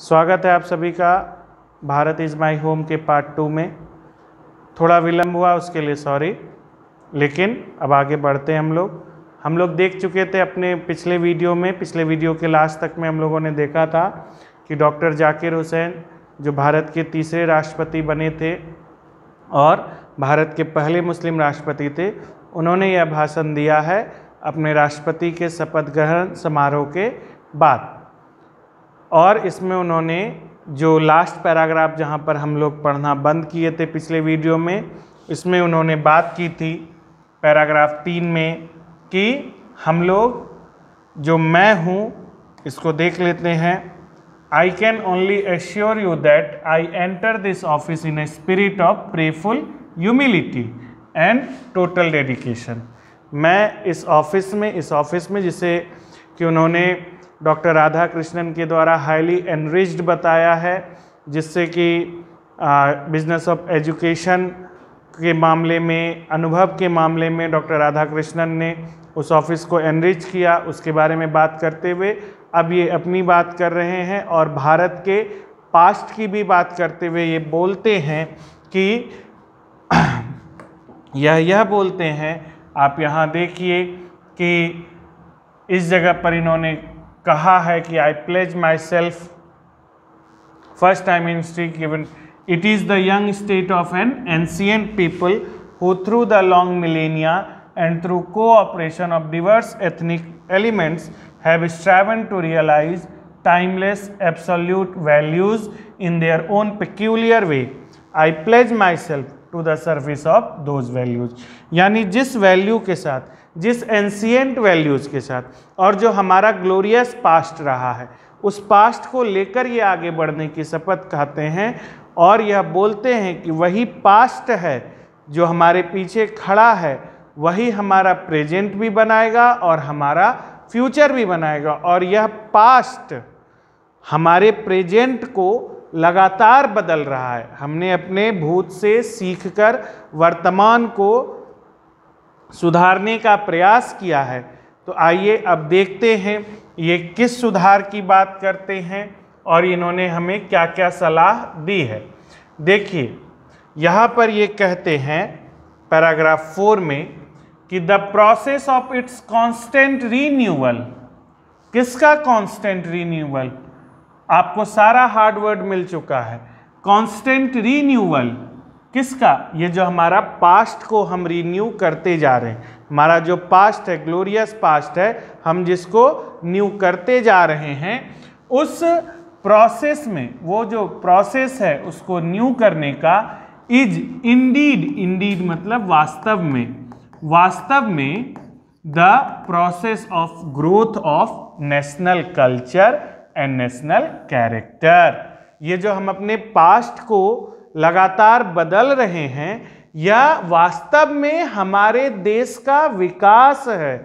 स्वागत है आप सभी का भारत इज़ माई होम के पार्ट टू में थोड़ा विलम्ब हुआ उसके लिए सॉरी लेकिन अब आगे बढ़ते हैं हम लोग हम लोग देख चुके थे अपने पिछले वीडियो में पिछले वीडियो के लास्ट तक में हम लोगों ने देखा था कि डॉक्टर जाकिर हुसैन जो भारत के तीसरे राष्ट्रपति बने थे और भारत के पहले मुस्लिम राष्ट्रपति थे उन्होंने यह भाषण दिया है अपने राष्ट्रपति के शपथ ग्रहण समारोह के बाद और इसमें उन्होंने जो लास्ट पैराग्राफ जहाँ पर हम लोग पढ़ना बंद किए थे पिछले वीडियो में इसमें उन्होंने बात की थी पैराग्राफ तीन में कि हम लोग जो मैं हूँ इसको देख लेते हैं I can only assure you that I enter this office in a spirit of prayerful humility and total dedication मैं इस ऑफिस में इस ऑफिस में जिसे कि उन्होंने डॉक्टर राधा कृष्णन के द्वारा हाईली एनरिच्ड बताया है जिससे कि बिजनेस ऑफ एजुकेशन के मामले में अनुभव के मामले में डॉक्टर राधा कृष्णन ने उस ऑफिस को एनरिच किया उसके बारे में बात करते हुए अब ये अपनी बात कर रहे हैं और भारत के पास्ट की भी बात करते हुए ये बोलते हैं कि यह यह बोलते हैं आप यहाँ देखिए कि इस जगह पर इन्होंने कहा है कि I pledge myself first time in स्ट्री given it is the young state of an ancient people who through the long millennia and through cooperation of diverse ethnic elements have striven to realise timeless absolute values in their own peculiar way I pledge myself to the service of those values यानी जिस value के साथ जिस ancient values के साथ और जो हमारा ग्लोरियस पास्ट रहा है उस पास्ट को लेकर ये आगे बढ़ने की शपथ कहते हैं और यह बोलते हैं कि वही पास्ट है जो हमारे पीछे खड़ा है वही हमारा प्रेजेंट भी बनाएगा और हमारा फ्यूचर भी बनाएगा और यह पास्ट हमारे प्रेजेंट को लगातार बदल रहा है हमने अपने भूत से सीखकर वर्तमान को सुधारने का प्रयास किया है तो आइए अब देखते हैं ये किस सुधार की बात करते हैं और इन्होंने हमें क्या क्या सलाह दी है देखिए यहाँ पर ये कहते हैं पैराग्राफ फोर में कि the process of its constant renewal किसका कांस्टेंट रीन्यूअल आपको सारा हार्ड वर्ड मिल चुका है कांस्टेंट रीन्यूअल किसका ये जो हमारा पास्ट को हम रीन्यू करते जा रहे हैं हमारा जो पास्ट है ग्लोरियस पास्ट है हम जिसको न्यू करते जा रहे हैं उस प्रोसेस में वो जो प्रोसेस है उसको न्यू करने का इज इंडीड इंडीड मतलब वास्तव में वास्तव में the process of growth of national culture and national character ये जो हम अपने पास्ट को लगातार बदल रहे हैं यह वास्तव में हमारे देश का विकास है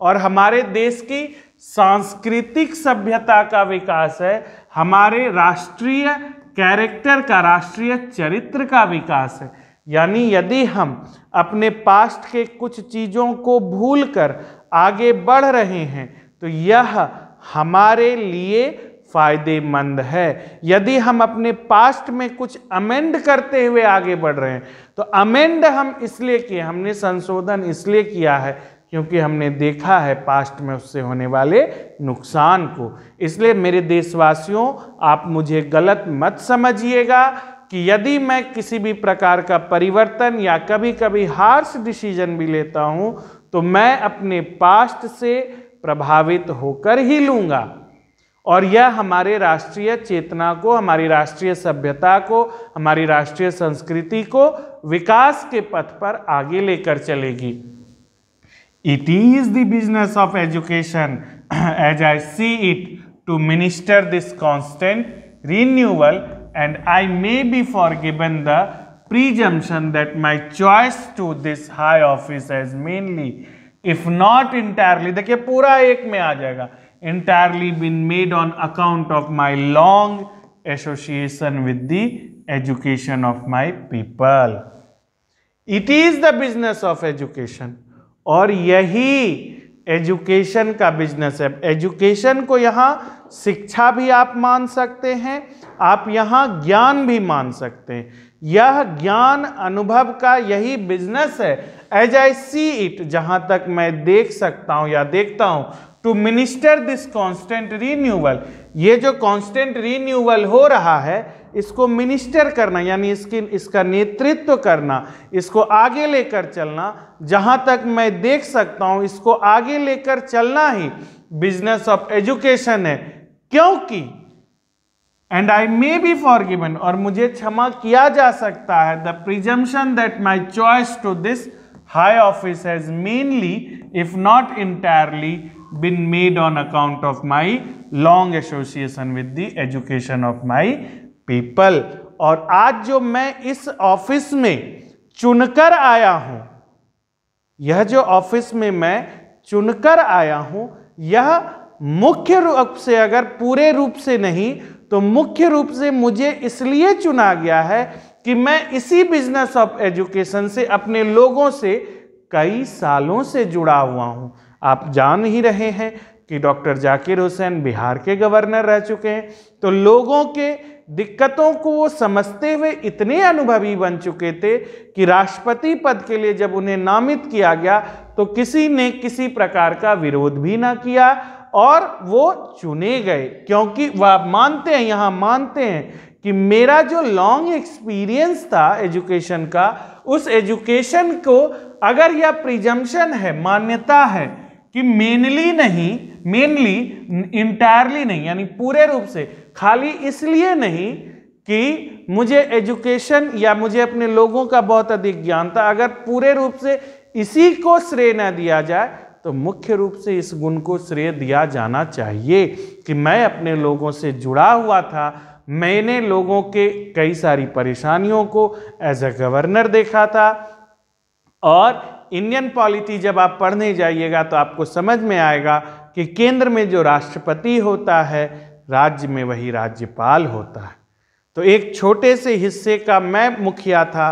और हमारे देश की सांस्कृतिक सभ्यता का विकास है हमारे राष्ट्रीय कैरेक्टर का राष्ट्रीय चरित्र का विकास है यानी यदि हम अपने पास्ट के कुछ चीज़ों को भूलकर आगे बढ़ रहे हैं तो यह हमारे लिए फायदेमंद है यदि हम अपने पास्ट में कुछ अमेंड करते हुए आगे बढ़ रहे हैं तो अमेंड हम इसलिए किए हमने संशोधन इसलिए किया है क्योंकि हमने देखा है पास्ट में उससे होने वाले नुकसान को इसलिए मेरे देशवासियों आप मुझे गलत मत समझिएगा कि यदि मैं किसी भी प्रकार का परिवर्तन या कभी कभी हार्श डिसीजन भी लेता हूँ तो मैं अपने पास्ट से प्रभावित होकर ही लूँगा और यह हमारे राष्ट्रीय चेतना को हमारी राष्ट्रीय सभ्यता को हमारी राष्ट्रीय संस्कृति को विकास के पथ पर आगे लेकर चलेगी it is the business of education as I see it to minister this constant and I may be forgiven the presumption that my choice to this high office as mainly if not entirely देखिए पूरा एक में आ जाएगा entirely been made on account of my long association with the education of my people it is the business of education और यही education का business है education को यहाँ शिक्षा भी आप मान सकते हैं आप यहाँ ज्ञान भी मान सकते हैं यह ज्ञान अनुभव का यही बिजनेस है एज आई सी इट जहाँ तक मैं देख सकता हूँ या देखता हूँ to minister this constant renewal ये जो कॉन्स्टेंट रीन्यूअल हो रहा है इसको मिनिस्टर करना यानी इसकी इसका नेतृत्व करना इसको आगे लेकर चलना जहाँ तक मैं देख सकता हूँ इसको आगे लेकर चलना ही बिजनेस ऑफ एजुकेशन है क्योंकि and I may be forgiven और मुझे क्षमा किया जा सकता है the presumption that my choice to this high office has mainly if not entirely been made on account of my long association with the education of my people और आज जो मैं इस ऑफिस में चुनकर आया हूं यह जो ऑफिस में मैं चुनकर आया हूं यह मुख्य रूप से अगर पूरे रूप से नहीं तो मुख्य रूप से मुझे इसलिए चुना गया है कि मैं इसी बिजनेस ऑफ एजुकेशन से अपने लोगों से कई सालों से जुड़ा हुआ हूं आप जान ही रहे हैं कि डॉक्टर जाकिर हुसैन बिहार के गवर्नर रह चुके हैं तो लोगों के दिक्कतों को वो समझते हुए इतने अनुभवी बन चुके थे कि राष्ट्रपति पद के लिए जब उन्हें नामित किया गया तो किसी ने किसी प्रकार का विरोध भी ना किया और वो चुने गए क्योंकि वह आप मानते हैं यहाँ मानते हैं कि मेरा जो लॉन्ग एक्सपीरियंस था एजुकेशन का उस एजुकेशन को अगर यह प्रिजम्पशन है मान्यता है कि मेनली नहीं मेनली इंटायरली नहीं यानी पूरे रूप से खाली इसलिए नहीं कि मुझे एजुकेशन या मुझे अपने लोगों का बहुत अधिक ज्ञान था अगर पूरे रूप से इसी को श्रेय न दिया जाए तो मुख्य रूप से इस गुण को श्रेय दिया जाना चाहिए कि मैं अपने लोगों से जुड़ा हुआ था मैंने लोगों के कई सारी परेशानियों को एज अ गवर्नर देखा था और इंडियन पॉलिटी जब आप पढ़ने जाइएगा तो आपको समझ में आएगा कि केंद्र में जो राष्ट्रपति होता है राज्य में वही राज्यपाल होता है तो एक छोटे से हिस्से का मैं मुखिया था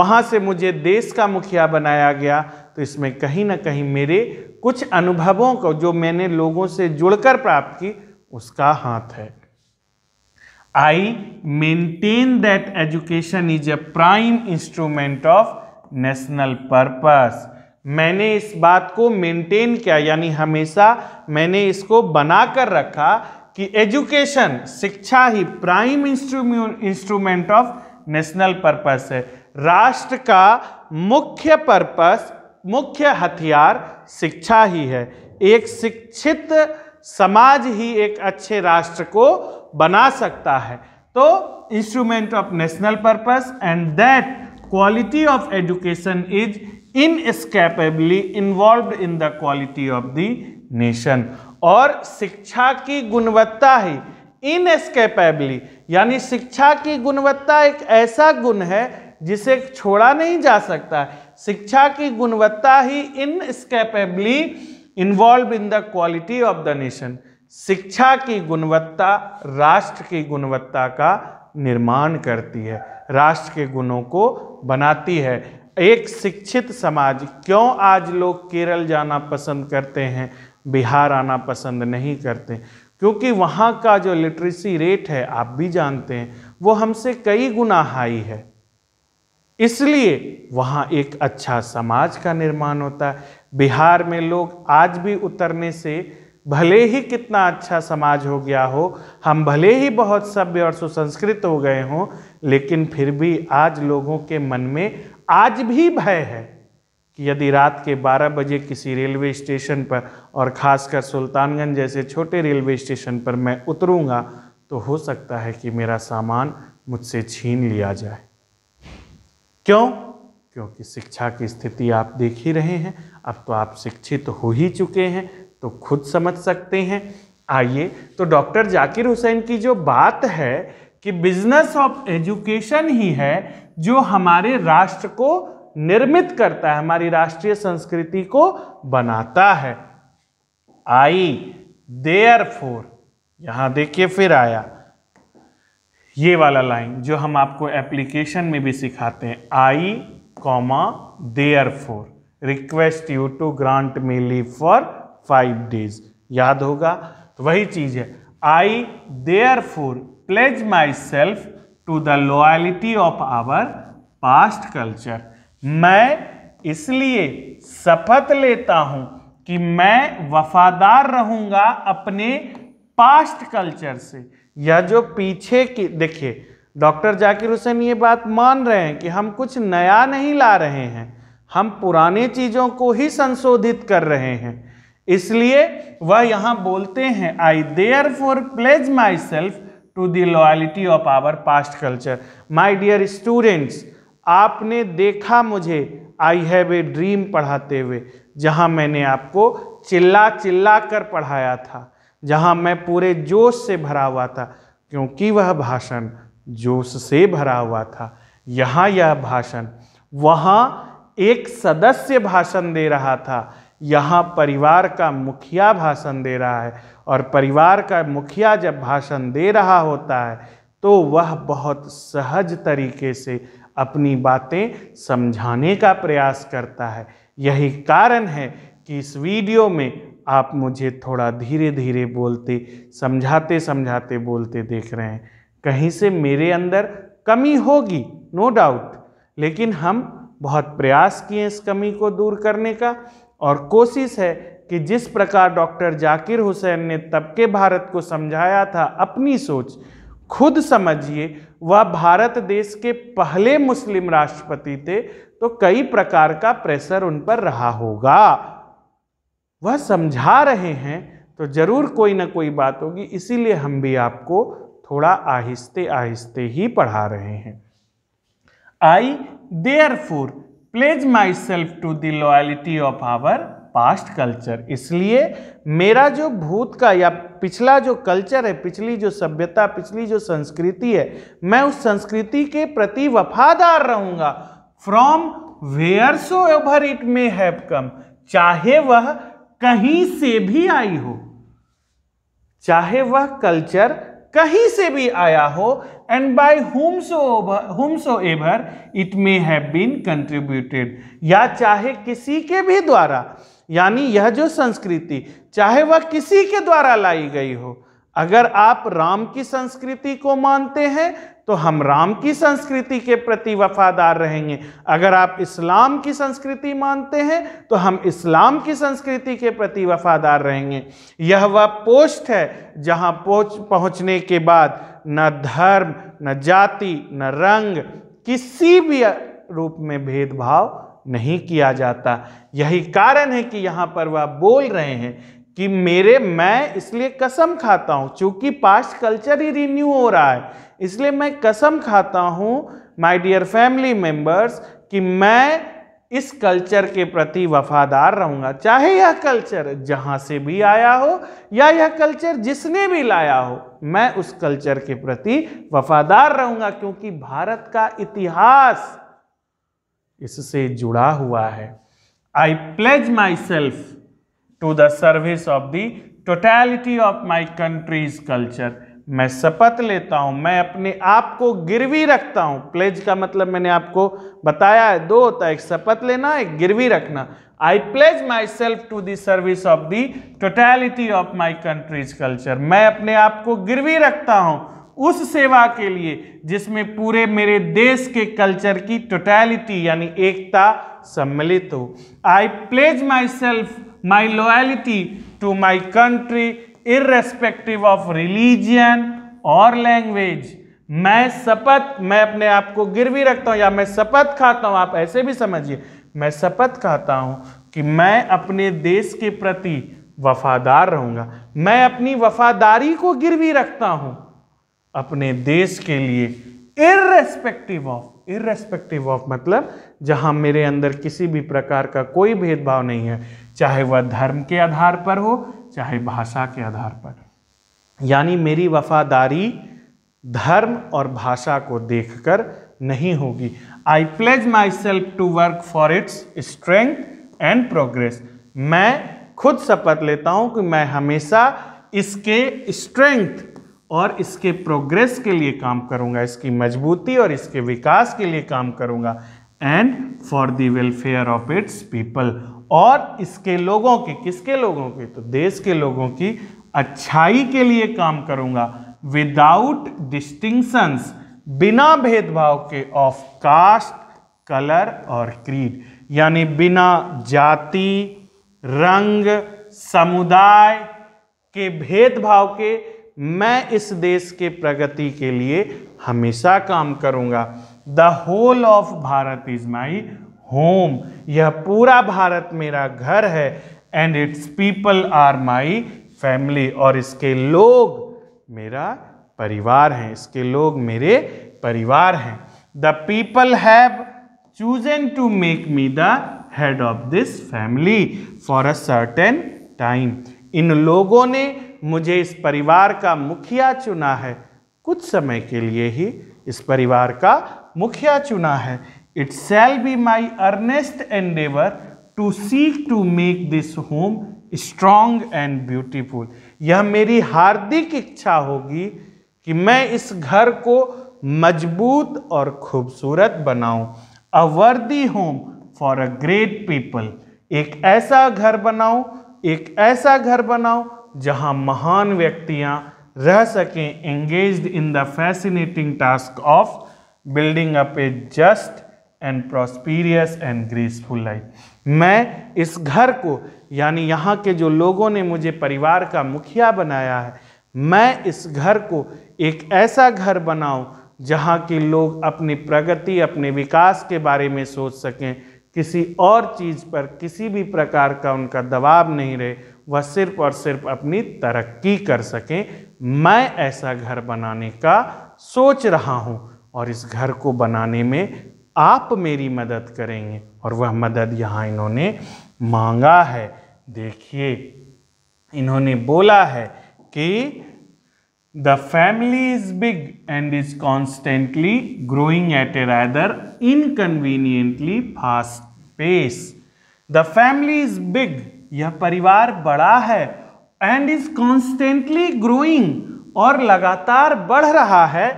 वहाँ से मुझे देश का मुखिया बनाया गया तो इसमें कहीं ना कहीं मेरे कुछ अनुभवों को जो मैंने लोगों से जुड़कर प्राप्त की उसका हाथ है I maintain that education is a prime instrument of national purpose मैंने इस बात को मेंटेन किया यानी हमेशा मैंने इसको बना कर रखा कि एजुकेशन शिक्षा ही prime instrument of national purpose है राष्ट्र का मुख्य पर्पस मुख्य हथियार शिक्षा ही है एक शिक्षित समाज ही एक अच्छे राष्ट्र को बना सकता है तो instrument of national purpose and that quality of education is inescapably involve in the quality of the nation और शिक्षा की गुणवत्ता ही इनस्केपेबली यानी शिक्षा की गुणवत्ता एक ऐसा गुण है जिसे छोड़ा नहीं जा सकता शिक्षा की गुणवत्ता ही inescapably involve in the quality of the nation शिक्षा की गुणवत्ता राष्ट्र की गुणवत्ता का निर्माण करती है राष्ट्र के गुणों को बनाती है एक शिक्षित समाज क्यों आज लोग केरल जाना पसंद करते हैं बिहार आना पसंद नहीं करते क्योंकि वहाँ का जो लिटरेसी रेट है आप भी जानते हैं वो हमसे कई गुना हाई है इसलिए वहाँ एक अच्छा समाज का निर्माण होता है बिहार में लोग आज भी उतरने से भले ही कितना अच्छा समाज हो गया हो हम भले ही बहुत सभ्य और सुसंस्कृत हो गए हों लेकिन फिर भी आज लोगों के मन में आज भी भय है कि यदि रात के 12 बजे किसी रेलवे स्टेशन पर और ख़ासकर सुल्तानगंज जैसे छोटे रेलवे स्टेशन पर मैं उतरूँगा तो हो सकता है कि मेरा सामान मुझसे छीन लिया जाए क्यों क्योंकि शिक्षा की स्थिति आप देख ही रहे हैं अब तो आप शिक्षित तो हो ही चुके हैं तो खुद समझ सकते हैं आइए तो डॉक्टर जाकिर हुसैन की जो बात है कि बिजनेस ऑफ एजुकेशन ही है जो हमारे राष्ट्र को निर्मित करता है हमारी राष्ट्रीय संस्कृति को बनाता है आई देयर फोर यहां देखिए फिर आया ये वाला लाइन जो हम आपको एप्लीकेशन में भी सिखाते हैं I comma therefore request you to grant me leave for five days याद होगा तो वही चीज़ है I therefore pledge myself to the loyalty of our past culture मैं इसलिए शपथ लेता हूं कि मैं वफादार रहूंगा अपने पास्ट कल्चर से या जो पीछे की देखिए डॉक्टर जाकिर हुसैन ये बात मान रहे हैं कि हम कुछ नया नहीं ला रहे हैं हम पुराने चीज़ों को ही संशोधित कर रहे हैं इसलिए वह यहाँ बोलते हैं I therefore pledge myself to the loyalty of our past culture my dear students आपने देखा मुझे आई हैव ए ड्रीम पढ़ाते हुए जहाँ मैंने आपको चिल्ला चिल्ला कर पढ़ाया था जहाँ मैं पूरे जोश से भरा हुआ था क्योंकि वह भाषण जोश से भरा हुआ था यहाँ यह भाषण वहाँ एक सदस्य भाषण दे रहा था यहाँ परिवार का मुखिया भाषण दे रहा है और परिवार का मुखिया जब भाषण दे रहा होता है तो वह बहुत सहज तरीके से अपनी बातें समझाने का प्रयास करता है यही कारण है कि इस वीडियो में आप मुझे थोड़ा धीरे धीरे बोलते समझाते समझाते बोलते देख रहे हैं कहीं से मेरे अंदर कमी होगी नो डाउट लेकिन हम बहुत प्रयास किए इस कमी को दूर करने का और कोशिश है कि जिस प्रकार डॉक्टर जाकिर हुसैन ने तब के भारत को समझाया था अपनी सोच खुद समझिए वह भारत देश के पहले मुस्लिम राष्ट्रपति थे तो कई प्रकार का प्रेशर उन पर रहा होगा वह समझा रहे हैं तो ज़रूर कोई ना कोई बात होगी इसीलिए हम भी आपको थोड़ा आहिस्ते आहिस्ते ही पढ़ा रहे हैं I therefore pledge myself to the loyalty of our past culture इसलिए मेरा जो भूत का या पिछला जो कल्चर है पिछली जो सभ्यता पिछली जो संस्कृति है मैं उस संस्कृति के प्रति वफादार रहूंगा from so ever it may have come चाहे वह कहीं से भी आई हो चाहे वह कल्चर कहीं से भी आया हो and by so ever it may have been contributed या चाहे किसी के भी द्वारा यानी यह जो संस्कृति चाहे वह किसी के द्वारा लाई गई हो अगर आप राम की संस्कृति को मानते हैं तो हम राम की संस्कृति के प्रति वफादार रहेंगे अगर आप इस्लाम की संस्कृति मानते हैं तो हम इस्लाम की संस्कृति के प्रति वफादार रहेंगे यह वह पोस्ट है जहां पहुंच पहुँचने के बाद न धर्म न जाति न रंग किसी भी रूप में भेदभाव नहीं किया जाता यही कारण है कि यहाँ पर वह बोल रहे हैं कि मेरे मैं इसलिए कसम खाता हूँ चूँकि पास्ट कल्चर ही रिन्यू हो रहा है इसलिए मैं कसम खाता हूँ माय डियर फैमिली मेंबर्स कि मैं इस कल्चर के प्रति वफादार रहूँगा चाहे यह कल्चर जहाँ से भी आया हो या यह कल्चर जिसने भी लाया हो मैं उस कल्चर के प्रति वफादार रहूँगा क्योंकि भारत का इतिहास इससे जुड़ा हुआ है I pledge myself to the service of the totality of my country's culture मैं शपथ लेता हूँ मैं अपने आप को गिरवी रखता हूँ प्लेज का मतलब मैंने आपको बताया है दो होता है एक शपथ लेना एक गिरवी रखना I pledge myself to the service of the totality of my country's culture मैं अपने आप को गिरवी रखता हूँ उस सेवा के लिए जिसमें पूरे मेरे देश के कल्चर की टोटैलिटी यानी एकता सम्मिलित हो I pledge myself my loyalty to my country irrespective of religion or language मैं शपथ मैं अपने आप को गिरवी रखता हूँ या मैं शपथ खाता हूँ आप ऐसे भी समझिए मैं शपथ खाता हूँ कि मैं अपने देश के प्रति वफादार रहूँगा मैं अपनी वफादारी को गिरवी रखता हूँ अपने देश के लिए इरेस्पेक्टिव ऑफ इरेस्पेक्टिव ऑफ मतलब जहाँ मेरे अंदर किसी भी प्रकार का कोई भेदभाव नहीं है चाहे वह धर्म के आधार पर हो चाहे भाषा के आधार पर यानी मेरी वफादारी धर्म और भाषा को देखकर नहीं होगी I pledge myself to work for its strength and progress मैं खुद शपथ लेता हूँ कि मैं हमेशा इसके स्ट्रेंथ और इसके प्रोग्रेस के लिए काम करूँगा इसकी मजबूती और इसके विकास के लिए काम करूँगा and for the welfare of its people और इसके लोगों की किसके लोगों की तो देश के लोगों की अच्छाई के लिए काम करूंगा विदाउट डिस्टिंक्शंस बिना भेदभाव के ऑफ कास्ट कलर और क्रीड यानी बिना जाति रंग समुदाय के भेदभाव के मैं इस देश के प्रगति के लिए हमेशा काम करूंगा the whole of Bharat is my home यह पूरा भारत मेरा घर है and its people are my family और इसके लोग मेरा परिवार हैं इसके लोग मेरे परिवार हैं the people have chosen to make me the head of this family for a certain time इन लोगों ने मुझे इस परिवार का मुखिया चुना है कुछ समय के लिए ही इस परिवार का मुखिया चुना है It shall be my earnest endeavour to seek to make this home strong and beautiful यह मेरी हार्दिक इच्छा होगी कि मैं इस घर को मजबूत और खूबसूरत बनाऊं a worthy home for a great people एक ऐसा घर बनाऊं एक ऐसा घर बनाऊं जहां महान व्यक्तियां रह सकें engage in the fascinating task of building up a just and prosperous and graceful life मैं इस घर को यानी यहाँ के जो लोगों ने मुझे परिवार का मुखिया बनाया है मैं इस घर को एक ऐसा घर बनाऊँ जहाँ के लोग अपनी प्रगति अपने विकास के बारे में सोच सकें किसी और चीज़ पर किसी भी प्रकार का उनका दबाव नहीं रहे वह सिर्फ और सिर्फ अपनी तरक्की कर सकें मैं ऐसा घर बनाने का सोच रहा हूँ और इस घर को बनाने में आप मेरी मदद करेंगे और वह मदद यहाँ इन्होंने मांगा है देखिए इन्होंने बोला है कि the family is big and is constantly growing at a rather inconveniently fast pace the family is big यह परिवार बड़ा है एंड इज कॉन्स्टेंटली ग्रोइंग और लगातार बढ़ रहा है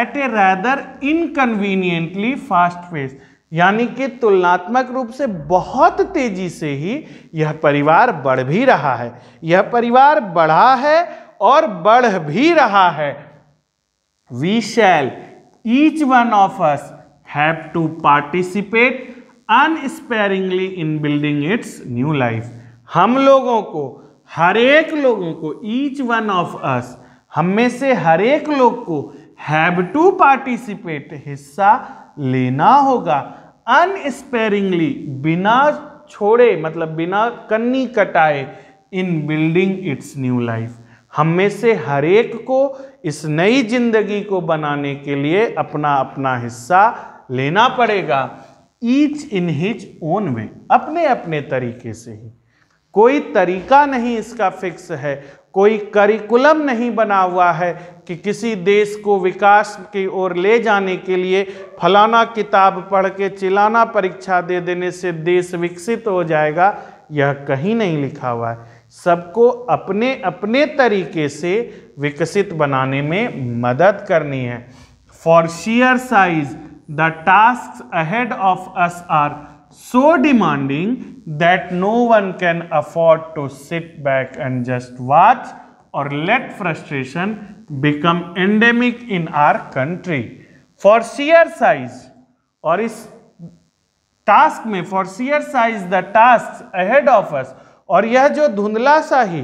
at a rather inconveniently fast pace यानी कि तुलनात्मक रूप से बहुत तेजी से ही यह परिवार बढ़ भी रहा है यह परिवार बढ़ा है और बढ़ भी रहा है we shall each one of us have to participate unsparingly in building its new life हम लोगों को हर एक लोगों को ईच वन ऑफ अस हम में से हर एक लोग को हैव टू पार्टिसिपेट हिस्सा लेना होगा अनस्पेरिंगली बिना छोड़े मतलब बिना कन्नी कटाए in building its new life हम में से हर एक को इस नई जिंदगी को बनाने के लिए अपना अपना हिस्सा लेना पड़ेगा each in his own way अपने अपने तरीके से ही कोई तरीका नहीं इसका फिक्स है कोई करिकुलम नहीं बना हुआ है कि किसी देश को विकास की ओर ले जाने के लिए फलाना किताब पढ़ के चिलाना परीक्षा दे देने से देश विकसित हो जाएगा यह कहीं नहीं लिखा हुआ है सबको अपने अपने तरीके से विकसित बनाने में मदद करनी है for sheer size the task ahead of us are so demanding that no one can afford to sit back and just watch or let frustration become endemic in our country. For sheer size or is task में for sheer size the task ahead of us और यह जो धुंधला सा ही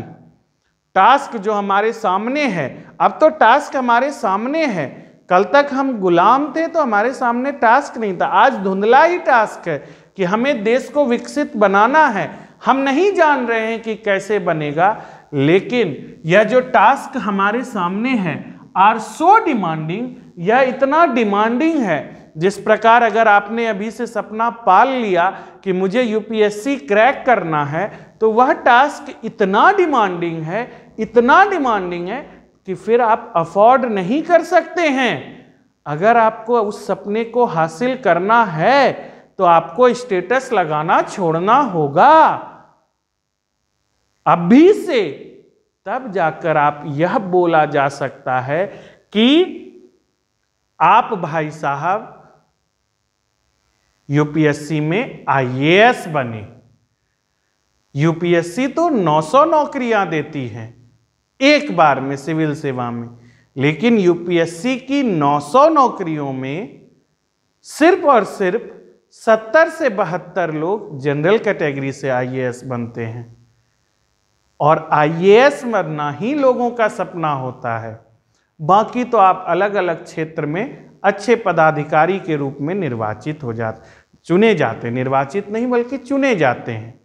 task जो हमारे सामने है अब तो टास्क हमारे सामने है कल तक हम गुलाम थे तो हमारे सामने टास्क नहीं था आज धुंधला ही टास्क है कि हमें देश को विकसित बनाना है हम नहीं जान रहे हैं कि कैसे बनेगा लेकिन यह जो टास्क हमारे सामने है आर सो डिमांडिंग यह इतना डिमांडिंग है जिस प्रकार अगर आपने अभी से सपना पाल लिया कि मुझे यूपीएससी क्रैक करना है तो वह टास्क इतना डिमांडिंग है इतना डिमांडिंग है कि फिर आप अफोर्ड नहीं कर सकते हैं अगर आपको उस सपने को हासिल करना है तो आपको स्टेटस लगाना छोड़ना होगा अभी से तब जाकर आप यह बोला जा सकता है कि आप भाई साहब यूपीएससी में आईएएस बने यूपीएससी तो 900 नौकरियां देती है एक बार में सिविल सेवा में लेकिन यूपीएससी की 900 नौकरियों में सिर्फ और सिर्फ सत्तर से बहत्तर लोग जनरल कैटेगरी से आईएएस बनते हैं और आईएएस बनना ही लोगों का सपना होता है बाकी तो आप अलग अलग क्षेत्र में अच्छे पदाधिकारी के रूप में निर्वाचित हो जाते चुने जाते निर्वाचित नहीं बल्कि चुने जाते हैं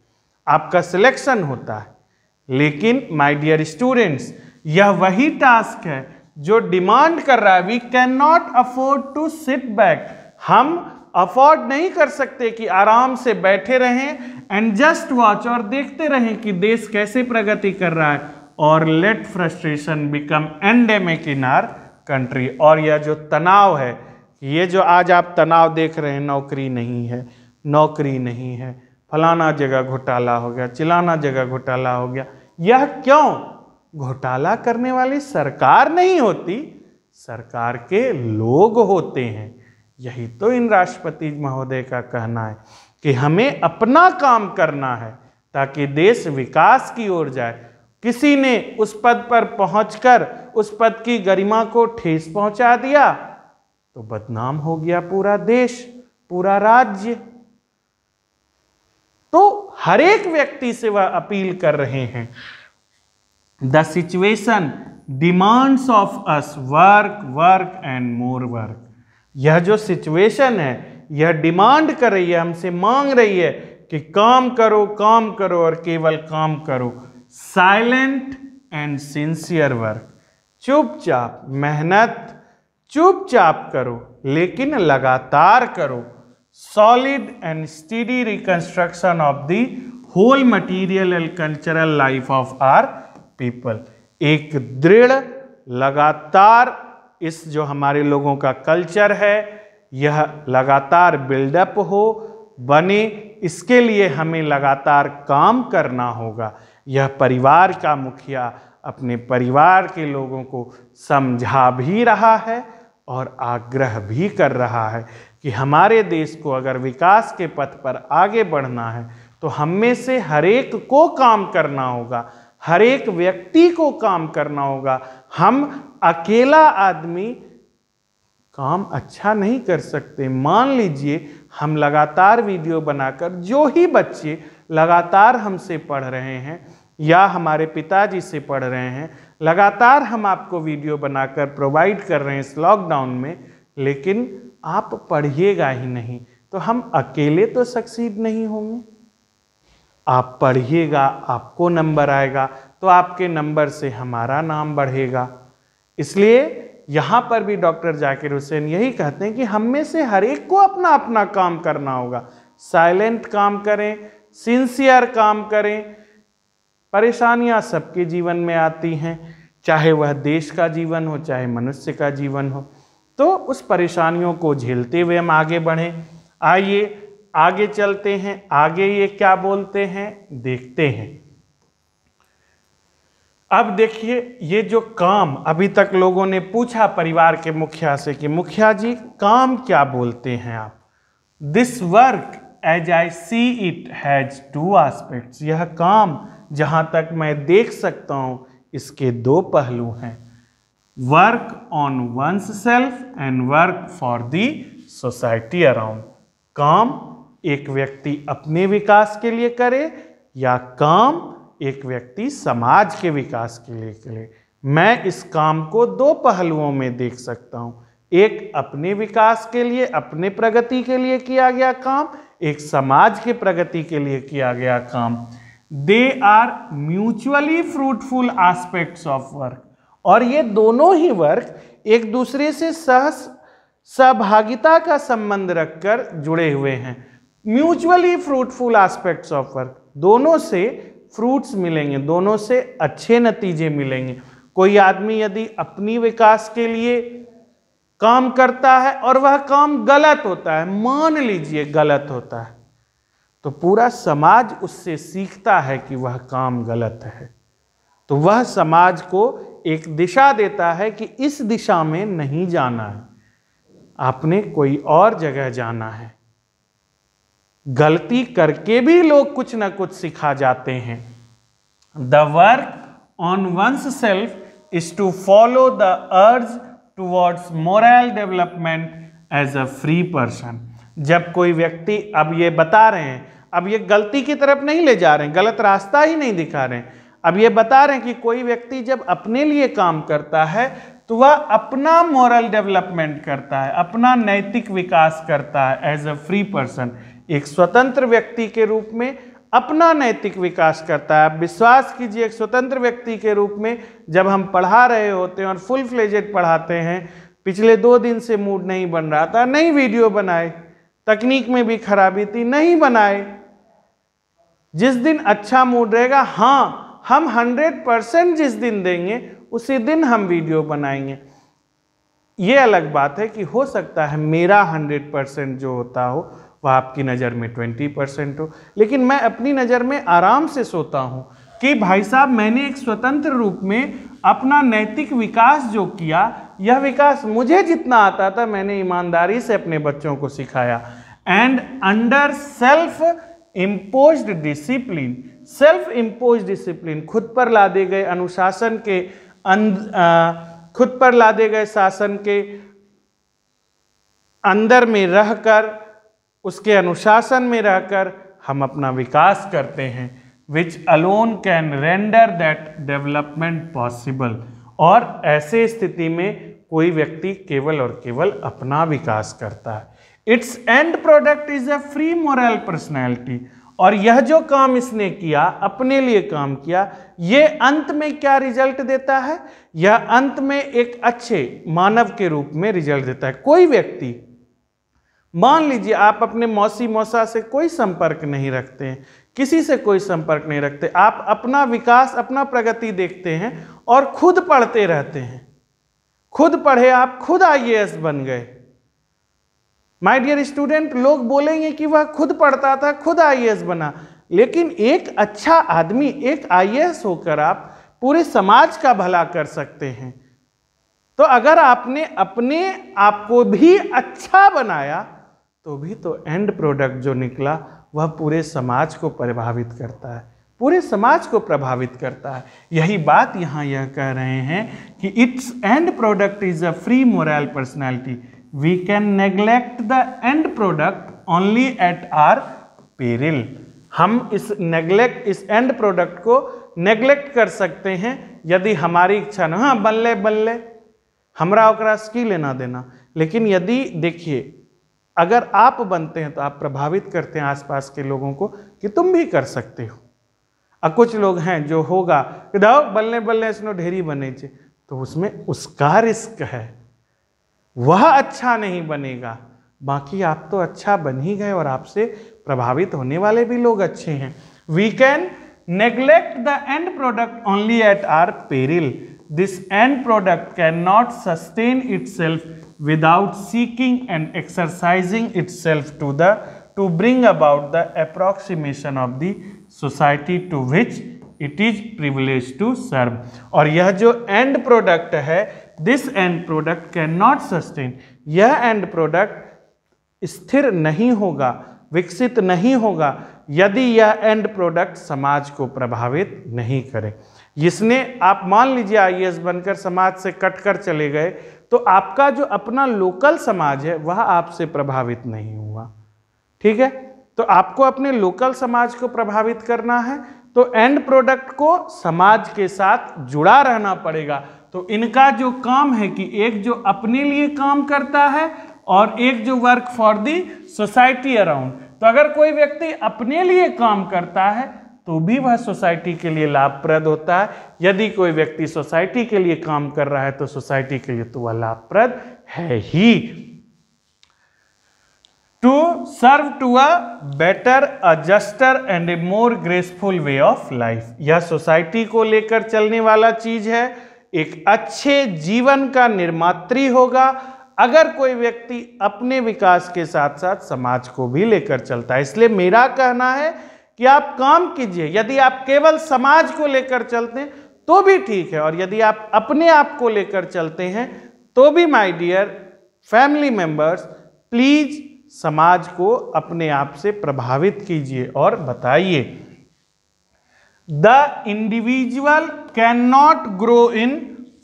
आपका सिलेक्शन होता है लेकिन माय डियर स्टूडेंट्स यह वही टास्क है जो डिमांड कर रहा है we cannot afford to sit back हम अफोर्ड नहीं कर सकते कि आराम से बैठे रहें एंड जस्ट वॉच और देखते रहें कि देश कैसे प्रगति कर रहा है और let frustration become endemic in our country और यह जो तनाव है ये जो आज आप तनाव देख रहे हैं नौकरी नहीं है नौकरी नहीं है फलाना जगह घोटाला हो गया चिलाना जगह घोटाला हो गया यह क्यों घोटाला करने वाली सरकार नहीं होती सरकार के लोग होते हैं यही तो इन राष्ट्रपति महोदय का कहना है कि हमें अपना काम करना है ताकि देश विकास की ओर जाए किसी ने उस पद पर पहुंचकर उस पद की गरिमा को ठेस पहुंचा दिया तो बदनाम हो गया पूरा देश पूरा राज्य तो हर एक व्यक्ति से वह अपील कर रहे हैं the situation demands of us work work and more work यह जो सिचुएशन है यह डिमांड कर रही है हमसे मांग रही है कि काम करो काम करो और केवल काम करो साइलेंट एंड सिंसियर वर्क चुपचाप मेहनत चुपचाप करो लेकिन लगातार करो solid and steady reconstruction of the whole material and cultural life of our people एक दृढ़ लगातार इस जो हमारे लोगों का कल्चर है यह लगातार बिल्डअप हो बने इसके लिए हमें लगातार काम करना होगा यह परिवार का मुखिया अपने परिवार के लोगों को समझा भी रहा है और आग्रह भी कर रहा है कि हमारे देश को अगर विकास के पथ पर आगे बढ़ना है तो हम में से हरेक को काम करना होगा हर एक व्यक्ति को काम करना होगा हम अकेला आदमी काम अच्छा नहीं कर सकते मान लीजिए हम लगातार वीडियो बनाकर जो ही बच्चे लगातार हमसे पढ़ रहे हैं या हमारे पिताजी से पढ़ रहे हैं लगातार हम आपको वीडियो बनाकर प्रोवाइड कर रहे हैं इस लॉकडाउन में लेकिन आप पढ़िएगा ही नहीं तो हम अकेले तो सक्सीड नहीं होंगे आप पढ़िएगा आपको नंबर आएगा तो आपके नंबर से हमारा नाम बढ़ेगा इसलिए यहाँ पर भी डॉक्टर जाकिर हुसैन यही कहते हैं कि हम में से हर एक को अपना अपना काम करना होगा साइलेंट काम करें सिंसियर काम करें परेशानियाँ सबके जीवन में आती हैं चाहे वह देश का जीवन हो चाहे मनुष्य का जीवन हो तो उस परेशानियों को झेलते हुए हम आगे बढ़ें आइए आगे चलते हैं आगे ये क्या बोलते हैं देखते हैं अब देखिए ये जो काम अभी तक लोगों ने पूछा परिवार के मुखिया से कि मुखिया जी काम क्या बोलते हैं आप this work as I see it has two aspects यह काम जहाँ तक मैं देख सकता हूँ इसके दो पहलू हैं work on oneself and work for the society around काम एक व्यक्ति अपने विकास के लिए करे या काम एक व्यक्ति समाज के विकास के लिए करे मैं इस काम को दो पहलुओं में देख सकता हूँ एक अपने विकास के लिए अपने प्रगति के लिए किया गया काम एक समाज के प्रगति के लिए किया गया काम they are mutually fruitful aspects of work और ये दोनों ही वर्क एक दूसरे से सह सहभागिता का संबंध रखकर जुड़े हुए हैं mutually fruitful aspects of work दोनों से फ्रूट्स मिलेंगे दोनों से अच्छे नतीजे मिलेंगे कोई आदमी यदि अपनी विकास के लिए काम करता है और वह काम गलत होता है मान लीजिए गलत होता है तो पूरा समाज उससे सीखता है कि वह काम गलत है तो वह समाज को एक दिशा देता है कि इस दिशा में नहीं जाना है आपने कोई और जगह जाना है गलती करके भी लोग कुछ ना कुछ सिखा जाते हैं the work on oneself is to follow the urge towards moral development as a free person जब कोई व्यक्ति अब ये बता रहे हैं अब ये गलती की तरफ नहीं ले जा रहे हैं गलत रास्ता ही नहीं दिखा रहे हैं अब ये बता रहे हैं कि कोई व्यक्ति जब अपने लिए काम करता है तो वह अपना मॉरल डेवलपमेंट करता है अपना नैतिक विकास करता है एज अ फ्री पर्सन एक स्वतंत्र व्यक्ति के रूप में अपना नैतिक विकास करता है विश्वास कीजिए एक स्वतंत्र व्यक्ति के रूप में जब हम पढ़ा रहे होते हैं और फुल फ्लेजेड पढ़ाते हैं पिछले दो दिन से मूड नहीं बन रहा था नहीं वीडियो बनाए तकनीक में भी खराबी थी नहीं बनाए जिस दिन अच्छा मूड रहेगा हाँ हम हंड्रेड परसेंट जिस दिन देंगे उसी दिन हम वीडियो बनाएंगे ये अलग बात है कि हो सकता है मेरा हंड्रेड परसेंट जो होता हो वह आपकी नज़र में ट्वेंटी परसेंट हो लेकिन मैं अपनी नज़र में आराम से सोता हूँ कि भाई साहब मैंने एक स्वतंत्र रूप में अपना नैतिक विकास जो किया यह विकास मुझे जितना आता था मैंने ईमानदारी से अपने बच्चों को सिखाया and under self impose discipline self impose discipline खुद पर लादे गए अनुशासन के अंद, आ, खुद पर लादे गए शासन के अंदर में रहकर उसके अनुशासन में रहकर हम अपना विकास करते हैं which alone can render that development possible और ऐसे स्थिति में कोई व्यक्ति केवल और केवल अपना विकास करता है its end product is a free moral personality और यह जो काम इसने किया अपने लिए काम किया ये अंत में क्या रिजल्ट देता है यह अंत में एक अच्छे मानव के रूप में रिजल्ट देता है कोई व्यक्ति मान लीजिए आप अपने मौसी मौसा से कोई संपर्क नहीं रखते हैं किसी से कोई संपर्क नहीं रखते आप अपना विकास अपना प्रगति देखते हैं और खुद पढ़ते रहते हैं खुद पढ़े आप खुद आईएएस बन गए माय डियर स्टूडेंट लोग बोलेंगे कि वह खुद पढ़ता था खुद आईएएस बना लेकिन एक अच्छा आदमी एक आईएएस होकर आप पूरे समाज का भला कर सकते हैं तो अगर आपने अपने आप को भी अच्छा बनाया तो भी तो एंड प्रोडक्ट जो निकला वह पूरे समाज को प्रभावित करता है पूरे समाज को प्रभावित करता है यही बात यहाँ यह कह रहे हैं कि its end product is a free moral personality we can neglect the end product only at our peril हम इस नेग्लेक्ट इस एंड प्रोडक्ट को नेग्लेक्ट कर सकते हैं यदि हमारी इच्छा न हाँ बल्ले बल्ले हमारा ओकरा स्की लेना देना लेकिन यदि देखिए अगर आप बनते हैं तो आप प्रभावित करते हैं आसपास के लोगों को कि तुम भी कर सकते हो और कुछ लोग हैं जो होगा कि दाओ बल्ले बल्ले इसनो ढेरी बने चे तो उसमें उसका रिस्क है वह अच्छा नहीं बनेगा बाकी आप तो अच्छा बन ही गए और आपसे प्रभावित होने वाले भी लोग अच्छे हैं we can neglect the end product only at our peril this end product cannot sustain itself without seeking and exercising itself to the to bring about the approximation of the society to which it is privileged to serve और यह जो end product है this end product cannot sustain यह end product स्थिर नहीं होगा विकसित नहीं होगा यदि यह एंड प्रोडक्ट समाज को प्रभावित नहीं करे जिसने आप मान लीजिए आई बनकर समाज से कट कर चले गए तो आपका जो अपना लोकल समाज है वह आपसे प्रभावित नहीं हुआ ठीक है तो आपको अपने लोकल समाज को प्रभावित करना है तो एंड प्रोडक्ट को समाज के साथ जुड़ा रहना पड़ेगा तो इनका जो काम है कि एक जो अपने लिए काम करता है और एक जो work for the society around तो अगर कोई व्यक्ति अपने लिए काम करता है तो भी वह सोसाइटी के लिए लाभप्रद होता है यदि कोई व्यक्ति सोसाइटी के लिए काम कर रहा है तो सोसाइटी के लिए तो वह लाभप्रद है ही to serve to a better a juster and a more graceful way of life यह सोसाइटी को लेकर चलने वाला चीज है एक अच्छे जीवन का निर्मात्री होगा अगर कोई व्यक्ति अपने विकास के साथ साथ समाज को भी लेकर चलता है इसलिए मेरा कहना है कि आप काम कीजिए यदि आप केवल समाज को लेकर चलते हैं तो भी ठीक है और यदि आप अपने आप को लेकर चलते हैं तो भी my dear family members please समाज को अपने आप से प्रभावित कीजिए और बताइए the individual cannot grow in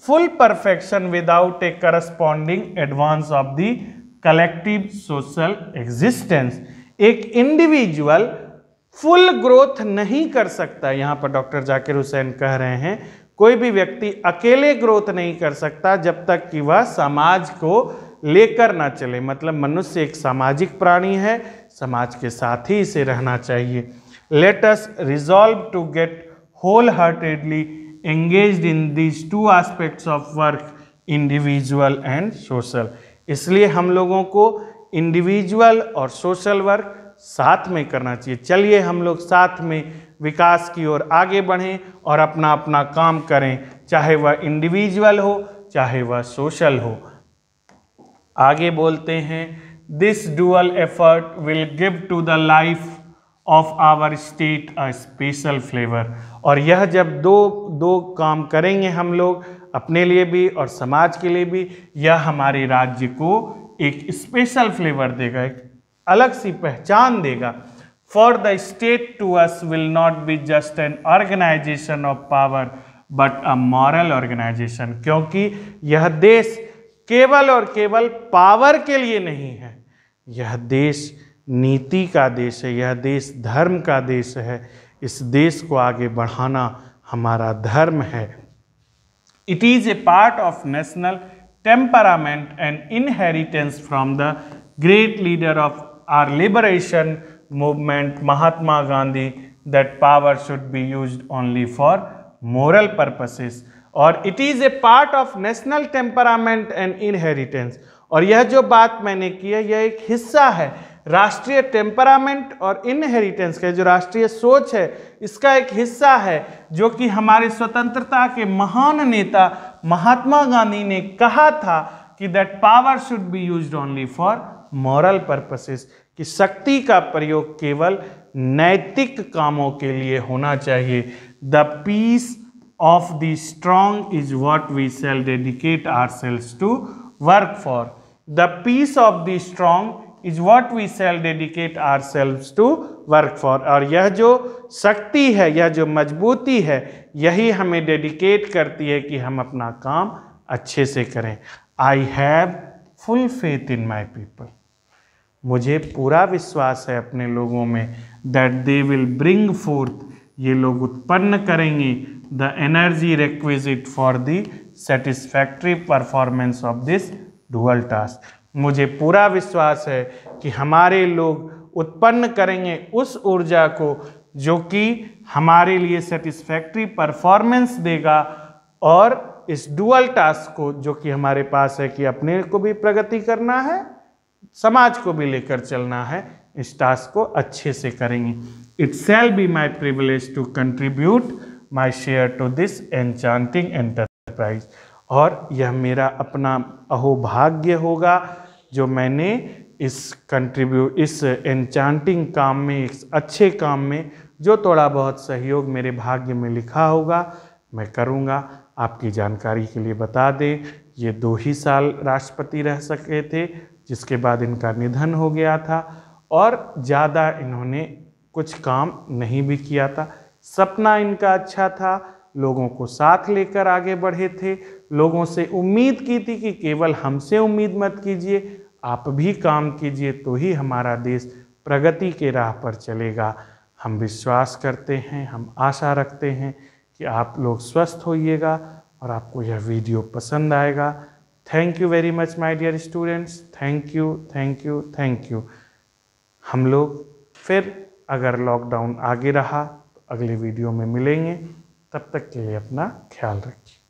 full perfection without a corresponding advance of the collective social existence एक इंडिविजुअल फुल ग्रोथ नहीं कर सकता यहाँ पर डॉक्टर जाकिर हुसैन कह रहे हैं कोई भी व्यक्ति अकेले ग्रोथ नहीं कर सकता जब तक कि वह समाज को लेकर ना चले मतलब मनुष्य एक सामाजिक प्राणी है समाज के साथ ही इसे रहना चाहिए let's resolve to get wholeheartedly engage in these two aspects of work individual and social इसलिए हम लोगों को इंडिविजुअल और सोशल वर्क साथ में करना चाहिए चलिए हम लोग साथ में विकास की ओर आगे बढ़ें और अपना अपना काम करें चाहे वह इंडिविजुअल हो चाहे वह सोशल हो आगे बोलते हैं this dual effort will give to the life of our state a special flavour और यह जब दो दो काम करेंगे हम लोग अपने लिए भी और समाज के लिए भी यह हमारे राज्य को एक स्पेशल फ्लेवर देगा एक अलग सी पहचान देगा for the state to us will not be just an organisation of power but a moral organisation क्योंकि यह देश केवल और केवल पावर के लिए नहीं है यह देश नीति का देश है यह देश धर्म का देश है इस देश को आगे बढ़ाना हमारा धर्म है it is a part of national temperament and inheritance from the great leader of our liberation movement Mahatma Gandhi that power should be used only for moral purposes और it is a part of national temperament and inheritance और यह जो बात मैंने की है यह एक हिस्सा है राष्ट्रीय टेम्परामेंट और इनहेरिटेंस का जो राष्ट्रीय सोच है इसका एक हिस्सा है जो कि हमारे स्वतंत्रता के महान नेता महात्मा गांधी ने कहा था कि that power should be used only for moral purposes कि शक्ति का प्रयोग केवल नैतिक कामों के लिए होना चाहिए the peace of the strong is what we shall dedicate ourselves to work for the peace of the strong is what we shall dedicate ourselves to work for और यह जो शक्ति है यह जो मजबूती है यही हमें डेडिकेट करती है कि हम अपना काम अच्छे से करें I have full faith in my people मुझे पूरा विश्वास है अपने लोगों में that they will bring forth ये लोग उत्पन्न करेंगे the energy requisite for the satisfactory performance of this dual task मुझे पूरा विश्वास है कि हमारे लोग उत्पन्न करेंगे उस ऊर्जा को जो कि हमारे लिए सेटिस्फैक्ट्री परफॉर्मेंस देगा और इस डुअल टास्क को जो कि हमारे पास है कि अपने को भी प्रगति करना है समाज को भी लेकर चलना है इस टास्क को अच्छे से करेंगे it shall be my privilege to contribute my share to this enchanting enterprise और यह मेरा अपना अहोभाग्य होगा जो मैंने इस कंट्रीब्यू इस एनचांटिंग काम में इस अच्छे काम में जो थोड़ा बहुत सहयोग मेरे भाग्य में लिखा होगा मैं करूँगा आपकी जानकारी के लिए बता दें ये दो ही साल राष्ट्रपति रह सके थे जिसके बाद इनका निधन हो गया था और ज़्यादा इन्होंने कुछ काम नहीं भी किया था सपना इनका अच्छा था लोगों को साथ लेकर आगे बढ़े थे लोगों से उम्मीद की थी कि केवल हमसे उम्मीद मत कीजिए आप भी काम कीजिए तो ही हमारा देश प्रगति के राह पर चलेगा हम विश्वास करते हैं हम आशा रखते हैं कि आप लोग स्वस्थ होइएगा और आपको यह वीडियो पसंद आएगा thank you very much my dear students thank you thank you thank you हम लोग फिर अगर लॉकडाउन आगे रहा तो अगले वीडियो में मिलेंगे तब तक के लिए अपना ख्याल रखिए